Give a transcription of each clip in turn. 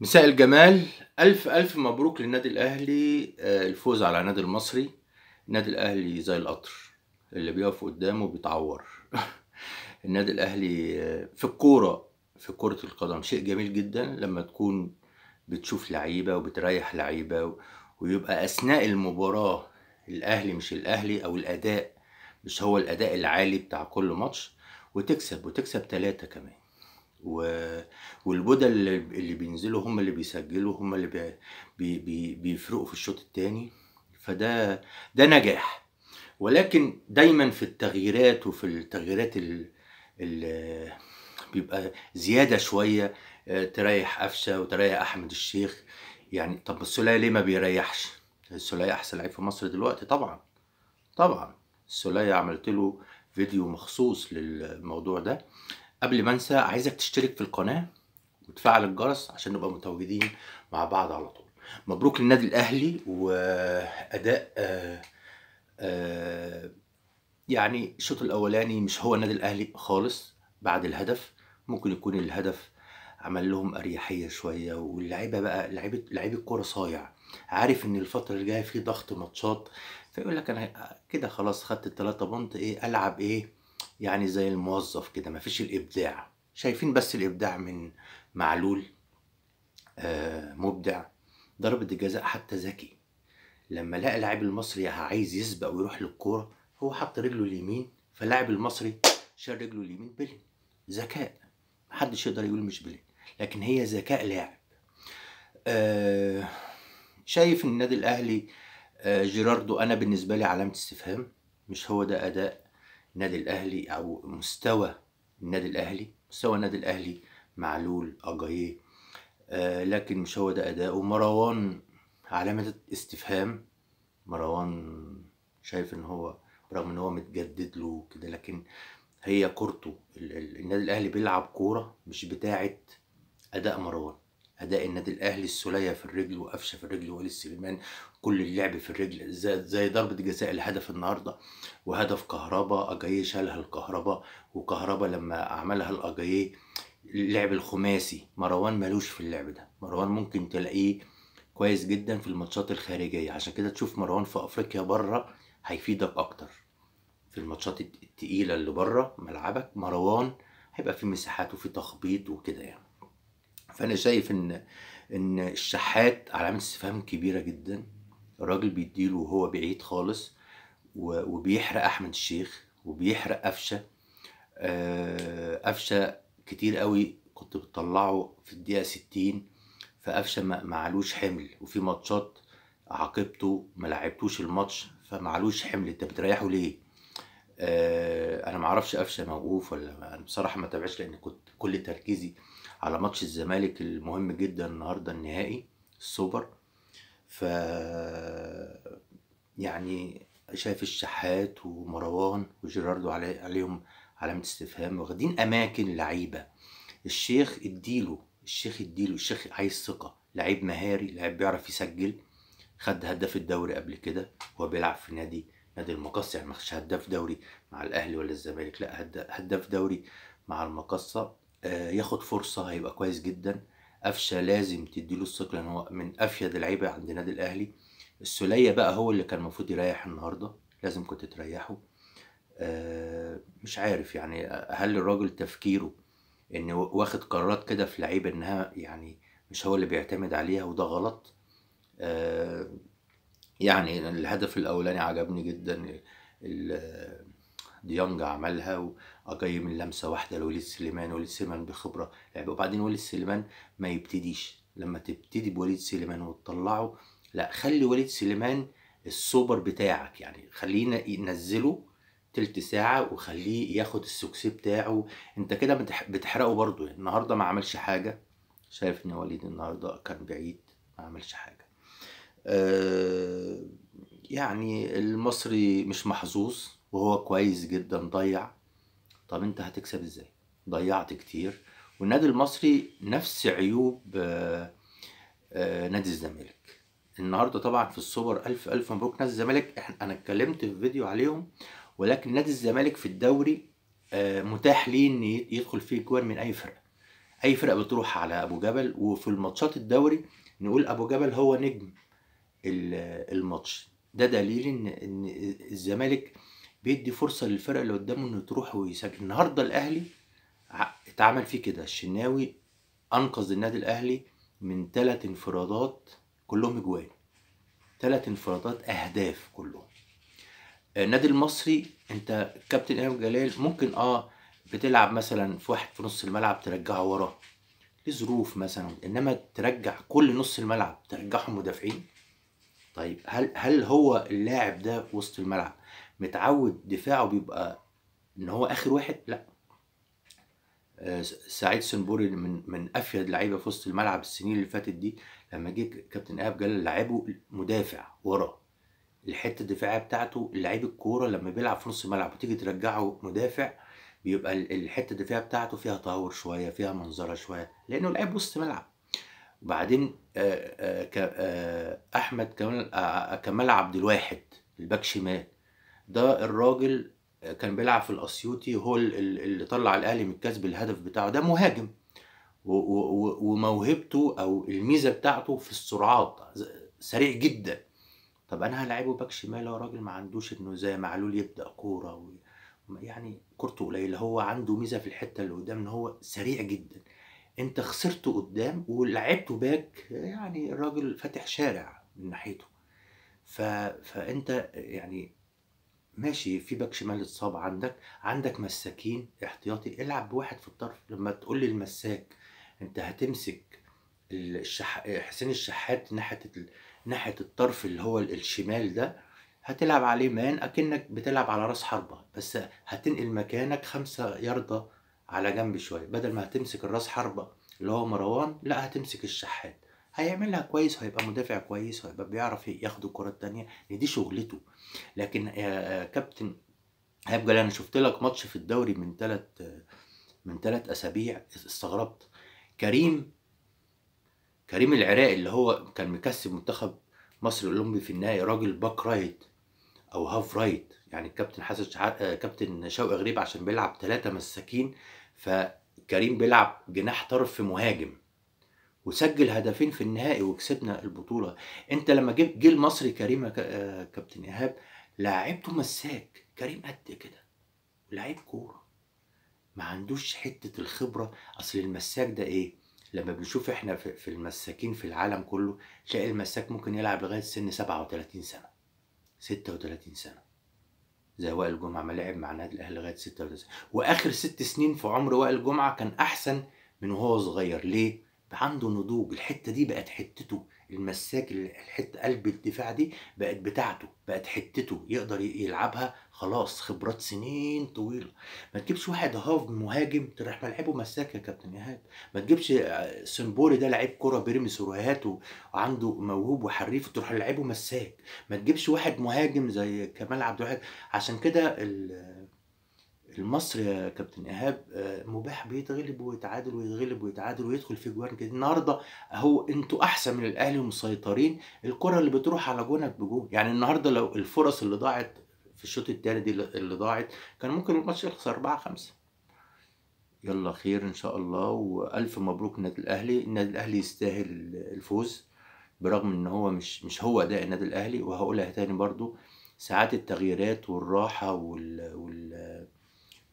مساء الجمال ألف ألف مبروك للنادي الأهلي آه، الفوز على النادي المصري النادي الأهلي زي القطر اللي بيقف قدامه بيتعور النادي الأهلي آه، في الكورة في كرة القدم شيء جميل جدا لما تكون بتشوف لعيبة وبتريح لعيبة ويبقى أثناء المباراة الأهلي مش الأهلي أو الأداء مش هو الأداء العالي بتاع كل ماتش وتكسب وتكسب تلاتة كمان و... اللي, بينزلوا هم اللي بيسجلوا هم اللي بي... بي... بي... بيفرقوا في الشوط الثاني فده ده نجاح ولكن دايما في التغييرات وفي التغييرات اللي بيبقى زيادة شوية آه، تريح قفشة وتريح أحمد الشيخ يعني طب السولية ليه ما بيريحش؟ السولية أحسن لعيب في مصر دلوقتي طبعا طبعا السولية عملت له فيديو مخصوص للموضوع ده قبل ما انسى عايزك تشترك في القناه وتفعل الجرس عشان نبقى متواجدين مع بعض على طول مبروك للنادي الاهلي واداء آه، آه، يعني الشوط الاولاني مش هو النادي الاهلي خالص بعد الهدف ممكن يكون الهدف عمل لهم اريحيه شويه واللعيبه بقى لعيبه لعيب الكوره صايع عارف ان الفتره اللي جايه في ضغط ماتشات فيقول لك انا كده خلاص خدت الثلاثه بونت ايه العب ايه يعني زي الموظف كده مفيش الابداع شايفين بس الابداع من معلول آه مبدع ضربة الجزاء حتى ذكي لما لقى اللاعب المصري عايز يسبق ويروح للكوره هو حط رجله اليمين فاللاعب المصري شال رجله اليمين بلين ذكاء محدش يقدر يقول مش بلين لكن هي ذكاء لاعب آه شايف النادي الاهلي آه جيراردو انا بالنسبه لي علامه استفهام مش هو ده اداء النادي الاهلي او مستوى النادي الاهلي مستوى النادي الاهلي معلول اجاييه آه لكن مش هو ده اداؤه مروان علامه استفهام مروان شايف ان هو رغم ان هو متجدد له كده لكن هي كورته النادي الاهلي بيلعب كوره مش بتاعه اداء مروان اداء النادي الاهلي السوليه في الرجل وقفشه في الرجل وائل السليمان كل اللعب في الرجل زي, ضربه جزاء الهدف النهارده وهدف كهربا اجاييه شالها الكهربا وكهربا لما عملها الاجاييه اللعب الخماسي مروان ملوش في اللعب ده مروان ممكن تلاقيه كويس جدا في الماتشات الخارجيه عشان كده تشوف مروان في افريقيا بره هيفيدك اكتر في الماتشات التقيله اللي بره ملعبك مروان هيبقى في مساحات وفي تخبيط وكده يعني فانا شايف ان ان الشحات علامه استفهام كبيره جدا الراجل بيديله وهو بعيد خالص وبيحرق احمد الشيخ وبيحرق قفشه آه، قفشه كتير قوي كنت بتطلعه في الدقيقه 60 فقفشه معلوش حمل وفي ماتشات عاقبته ما لعبتوش الماتش فمعلوش حمل انت بتريحه ليه آه، انا معرفش قفشه موقوف ولا انا بصراحه ما تابعش لان كنت كل تركيزي على ماتش الزمالك المهم جدا النهارده النهائي السوبر ف يعني شايف الشحات ومروان وجيراردو علي... عليهم علامة استفهام واخدين أماكن لعيبة الشيخ اديله الشيخ اديله الشيخ عايز ثقة لعيب مهاري لعيب بيعرف يسجل خد هداف الدوري قبل كده وهو بيلعب في نادي نادي المقصة يعني ما خدش هداف دوري مع الأهلي ولا الزمالك لا هداف دوري مع المقصة آه، ياخد فرصه هيبقى كويس جدا قفشه لازم تديله الثقه لان هو من افيد اللعيبه عند النادي الاهلي السوليه بقى هو اللي كان المفروض يريح النهارده لازم كنت تريحه آه، مش عارف يعني هل الراجل تفكيره ان واخد قرارات كده في لعيبه انها يعني مش هو اللي بيعتمد عليها وده غلط آه، يعني الهدف الاولاني عجبني جدا ديانج عملها واقيم لمسه واحده لوليد سليمان وليد سليمان بخبره لعب وبعدين وليد سليمان ما يبتديش لما تبتدي بوليد سليمان وتطلعه لا خلي وليد سليمان السوبر بتاعك يعني خلينا ينزله تلت ساعة وخليه ياخد السوكسي بتاعه انت كده بتحرقه برضه النهاردة ما عملش حاجة شايف ان وليد النهاردة كان بعيد ما عملش حاجة أه يعني المصري مش محظوظ وهو كويس جدا ضيع طب انت هتكسب ازاي ضيعت كتير والنادي المصري نفس عيوب آه، آه، نادي الزمالك النهارده طبعا في السوبر الف الف مبروك نادي الزمالك احنا انا اتكلمت في فيديو عليهم ولكن نادي الزمالك في الدوري آه، متاح ليه ان يدخل فيه جوان من اي فرقه اي فرقه بتروح على ابو جبل وفي الماتشات الدوري نقول ابو جبل هو نجم الماتش ده دليل ان الزمالك بيدي فرصه للفرق اللي قدامه انه تروح ويسجل النهارده الاهلي اتعمل فيه كده الشناوي انقذ النادي الاهلي من ثلاث انفرادات كلهم اجوان ثلاث انفرادات اهداف كلهم النادي المصري انت كابتن ايهاب جلال ممكن اه بتلعب مثلا في واحد في نص الملعب ترجعه ورا لظروف مثلا انما ترجع كل نص الملعب ترجعهم مدافعين طيب هل هل هو اللاعب ده وسط الملعب متعود دفاعه بيبقى ان هو اخر واحد لا آه، سعيد سنبوري من من افيد لعيبه في وسط الملعب السنين اللي فاتت دي لما جه كابتن ايهاب جلال لعبه مدافع ورا الحته الدفاعيه بتاعته لعيب الكوره لما بيلعب في نص الملعب وتيجي ترجعه مدافع بيبقى الحته الدفاعيه بتاعته فيها تهور شويه فيها منظره شويه لانه لعيب وسط ملعب وبعدين آه، آه، احمد كمال كمال عبد الواحد الباك شمال ده الراجل كان بيلعب في الاسيوطي هو اللي طلع الاهلي من كسب الهدف بتاعه ده مهاجم وموهبته او الميزه بتاعته في السرعات سريع جدا طب انا هلاعبه باك شمال هو راجل ما عندوش انه زي معلول يبدا كوره و... يعني كورته قليله هو عنده ميزه في الحته اللي قدام ان هو سريع جدا انت خسرته قدام ولعبته باك يعني الراجل فاتح شارع من ناحيته ف... فانت يعني ماشي في باك شمال اتصاب عندك عندك مساكين احتياطي العب بواحد في الطرف لما تقول لي المساك انت هتمسك الشح... حسين الشحات ناحيه ال... ناحيه الطرف اللي هو الشمال ده هتلعب عليه مان اكنك بتلعب على راس حربه بس هتنقل مكانك خمسة ياردة على جنب شويه بدل ما هتمسك الراس حربه اللي هو مروان لا هتمسك الشحات هيعملها كويس وهيبقى مدافع كويس وهيبقى بيعرف ياخد الكره الثانيه ان يعني دي شغلته لكن يا آه، كابتن هيبقى انا شفت لك ماتش في الدوري من ثلاث من ثلاث اسابيع استغربت كريم كريم العراقي اللي هو كان مكسب منتخب مصر الاولمبي في النهائي راجل باك رايت او هاف رايت يعني الكابتن حسن شحات آه، كابتن شوقي غريب عشان بيلعب ثلاثه مساكين فكريم بيلعب جناح طرف في مهاجم وسجل هدفين في النهائي وكسبنا البطوله انت لما جه المصري كريم آه، كابتن ايهاب لاعبته مساك كريم قد كده لعيب كوره ما عندوش حته الخبره اصل المساك ده ايه لما بنشوف احنا في المساكين في العالم كله تلاقي المساك ممكن يلعب لغايه سن 37 سنه 36 سنه زي وائل جمعه ما لعب مع النادي الاهلي لغايه 36 واخر ست سنين في عمر وائل جمعه كان احسن من وهو صغير ليه عنده نضوج الحته دي بقت حتته المساك الحته قلب الدفاع دي بقت بتاعته بقت حتته يقدر يلعبها خلاص خبرات سنين طويله ما تجيبش واحد هاف مهاجم تروح ملعبه مساك يا كابتن ايهاب ما تجيبش آه، سنبوري ده لعيب كره بيرمي سروهات وعنده موهوب وحريف تروح لعبه مساك ما تجيبش واحد مهاجم زي كمال عبد الواحد عشان كده المصري يا كابتن ايهاب آه، مباح بيتغلب ويتعادل ويتغلب ويتعادل ويدخل في جوان كده النهارده اهو انتوا احسن من الاهلي ومسيطرين الكره اللي بتروح على جونك بجون يعني النهارده لو الفرص اللي ضاعت في الشوط الثاني دي اللي ضاعت كان ممكن الماتش يخسر 4 5 يلا خير ان شاء الله والف مبروك النادي الاهلي النادي الاهلي يستاهل الفوز برغم ان هو مش مش هو اداء النادي الاهلي وهقولها تاني برضو ساعات التغييرات والراحه وال, وال...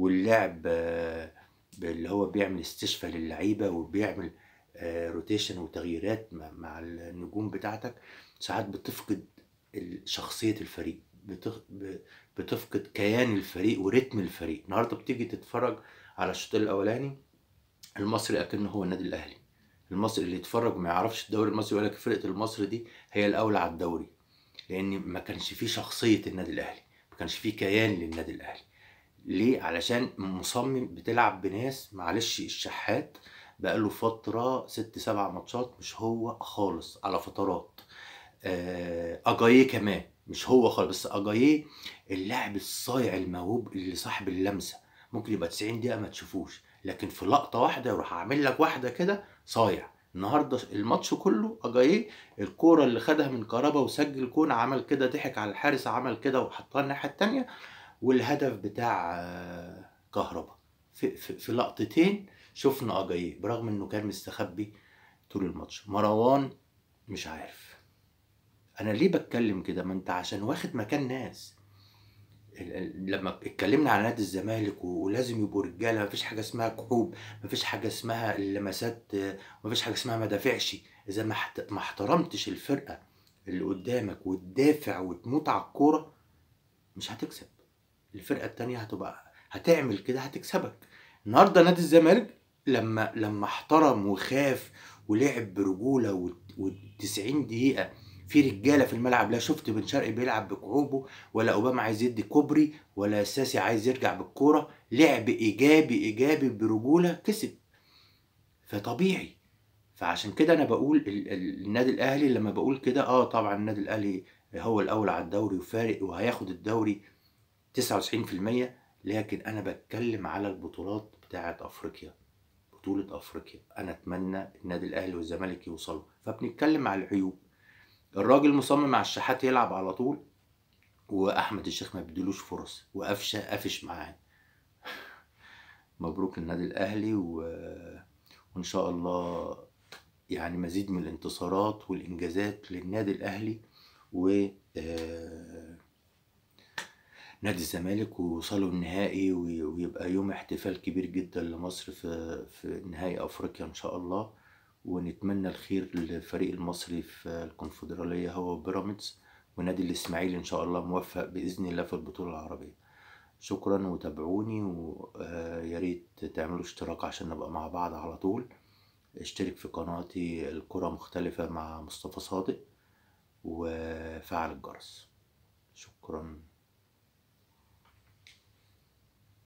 واللعب آه، اللي هو بيعمل استشفاء للعيبه وبيعمل روتيشن آه، وتغييرات مع النجوم بتاعتك ساعات بتفقد شخصيه الفريق بتفقد كيان الفريق ورتم الفريق النهارده بتيجي تتفرج على الشوط الاولاني المصري اكنه هو النادي الاهلي المصري اللي يتفرج ما يعرفش الدوري المصري يقول لك فرقه المصري دي هي الاولى على الدوري لان ما كانش فيه شخصيه النادي الاهلي ما كانش فيه كيان للنادي الاهلي ليه علشان مصمم بتلعب بناس معلش الشحات بقاله فترة ست سبع ماتشات مش هو خالص على فترات آه، أجاييه كمان مش هو خالص بس أجاييه اللاعب الصايع الموهوب اللي صاحب اللمسة ممكن يبقى 90 دقيقة ما تشوفوش لكن في لقطة واحدة يروح عامل لك واحدة كده صايع النهارده الماتش كله اجاييه الكوره اللي خدها من كهربا وسجل كون عمل كده ضحك على الحارس عمل كده وحطها الناحيه التانية والهدف بتاع آه، كهربا في, في, في لقطتين شفنا اجاييه برغم انه كان مستخبي طول الماتش مروان مش عارف انا ليه بتكلم كده ما انت عشان واخد مكان ناس لما اتكلمنا على نادي الزمالك ولازم يبقوا رجاله مفيش حاجه اسمها كحوب مفيش حاجه اسمها اللمسات مفيش حاجه اسمها ما دافعش اذا ما احترمتش الفرقه اللي قدامك وتدافع وتموت على الكوره مش هتكسب الفرقه الثانيه هتبقى هتعمل كده هتكسبك النهارده نادي الزمالك لما لما احترم وخاف ولعب برجوله و90 دقيقه في رجاله في الملعب لا شفت بن شرقي بيلعب بكعوبه ولا اوباما عايز يدي كوبري ولا ساسي عايز يرجع بالكوره لعب ايجابي ايجابي برجوله كسب فطبيعي فعشان كده انا بقول النادي الاهلي لما بقول كده اه طبعا النادي الاهلي هو الاول على الدوري وفارق وهياخد الدوري 99% لكن انا بتكلم على البطولات بتاعه افريقيا بطوله افريقيا انا اتمنى النادي الاهلي والزمالك يوصلوا فبنتكلم على العيوب الراجل مصمم على الشحات يلعب على طول واحمد الشيخ ما بيديلوش فرص وقفشه قفش معاه مبروك النادي الاهلي و... وان شاء الله يعني مزيد من الانتصارات والانجازات للنادي الاهلي و آه نادي الزمالك ووصلوا النهائي ويبقى يوم احتفال كبير جدا لمصر في في نهائي افريقيا ان شاء الله ونتمنى الخير للفريق المصري في الكونفدراليه هو بيراميدز ونادي الاسماعيلي ان شاء الله موفق باذن الله في البطوله العربيه شكرا وتابعوني ويا آه، ريت تعملوا اشتراك عشان نبقى مع بعض على طول اشترك في قناتي الكرة مختلفة مع مصطفى صادق وفعل الجرس شكرا